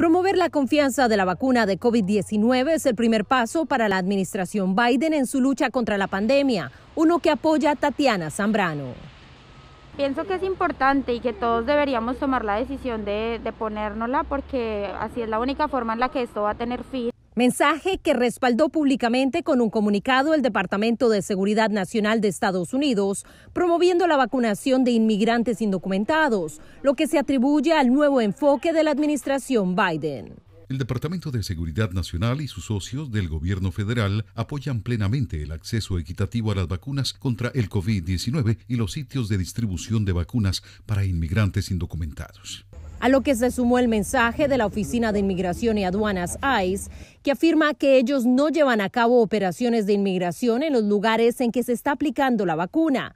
Promover la confianza de la vacuna de COVID-19 es el primer paso para la administración Biden en su lucha contra la pandemia, uno que apoya Tatiana Zambrano. Pienso que es importante y que todos deberíamos tomar la decisión de, de ponérnosla porque así es la única forma en la que esto va a tener fin. Mensaje que respaldó públicamente con un comunicado el Departamento de Seguridad Nacional de Estados Unidos, promoviendo la vacunación de inmigrantes indocumentados, lo que se atribuye al nuevo enfoque de la administración Biden. El Departamento de Seguridad Nacional y sus socios del gobierno federal apoyan plenamente el acceso equitativo a las vacunas contra el COVID-19 y los sitios de distribución de vacunas para inmigrantes indocumentados a lo que se sumó el mensaje de la Oficina de Inmigración y Aduanas ICE, que afirma que ellos no llevan a cabo operaciones de inmigración en los lugares en que se está aplicando la vacuna,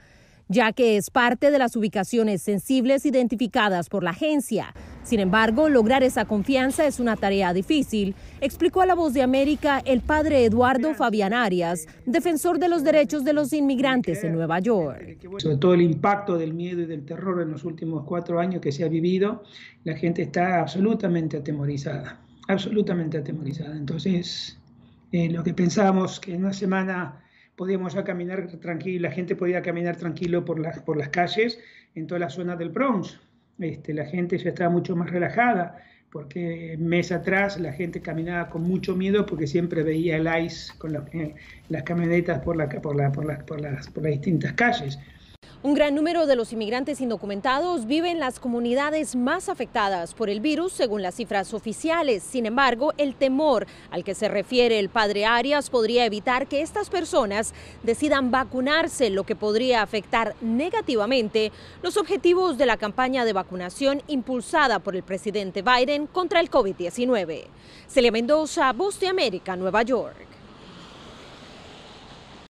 ya que es parte de las ubicaciones sensibles identificadas por la agencia sin embargo, lograr esa confianza es una tarea difícil, explicó a La Voz de América el padre Eduardo Fabián Arias, defensor de los derechos de los inmigrantes en Nueva York. Sobre todo el impacto del miedo y del terror en los últimos cuatro años que se ha vivido, la gente está absolutamente atemorizada, absolutamente atemorizada. Entonces, eh, lo que pensábamos que en una semana podíamos caminar tranquilo, la gente podía caminar tranquilo por las, por las calles en toda la zona del Bronx. Este, la gente ya estaba mucho más relajada, porque mes atrás la gente caminaba con mucho miedo porque siempre veía el ICE con eh, las camionetas por, las distintas calles. Un gran número de los inmigrantes indocumentados viven en las comunidades más afectadas por el virus, según las cifras oficiales. Sin embargo, el temor al que se refiere el padre Arias podría evitar que estas personas decidan vacunarse, lo que podría afectar negativamente los objetivos de la campaña de vacunación impulsada por el presidente Biden contra el COVID-19. Celia Mendoza, Voz de América, Nueva York.